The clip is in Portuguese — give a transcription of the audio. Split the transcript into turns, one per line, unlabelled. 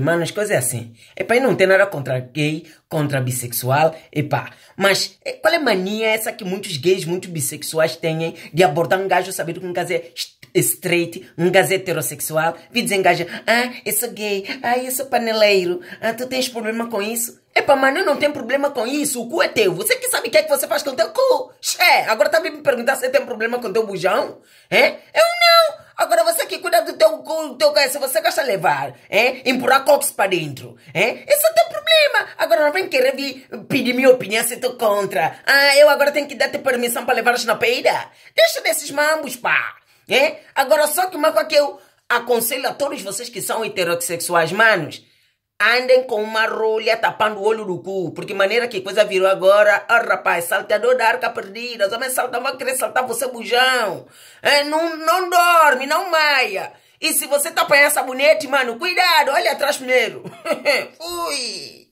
Mano, as coisas é assim. Epá, eu não tem nada contra gay, contra bissexual, epá. Mas qual eh, é a mania essa que muitos gays, muitos bissexuais têm de abordar um gajo sabendo que um gajo é straight, um gajo é heterossexual, e dizem gajo, ah, eu sou gay, ah, eu sou paneleiro, ah, tu tens problema com isso? Epá, mano, eu não tenho problema com isso, o cu é teu, você que sabe o que é que você faz com o teu cu. Xé, agora tá me perguntar se tem problema com o teu bujão? É? Eu que teu, teu, se você gosta de levar, é? empurrar cocos para dentro, é? Esse é o teu problema. Agora não vem querer vir pedir minha opinião se tu contra. Ah, eu agora tenho que dar-te permissão para levar na peida. Deixa desses mambos, pá. É? Agora só que uma coisa que eu aconselho a todos vocês que são heterossexuais, manos, andem com uma rolha tapando o olho do cu, porque maneira que coisa virou agora, ah oh, rapaz, salteador da arca perdida, os homens saltam, vão querer saltar você bujão, é, não, não dorme, não maia, e se você tá apanhando bonete mano, cuidado, olha atrás primeiro, fui!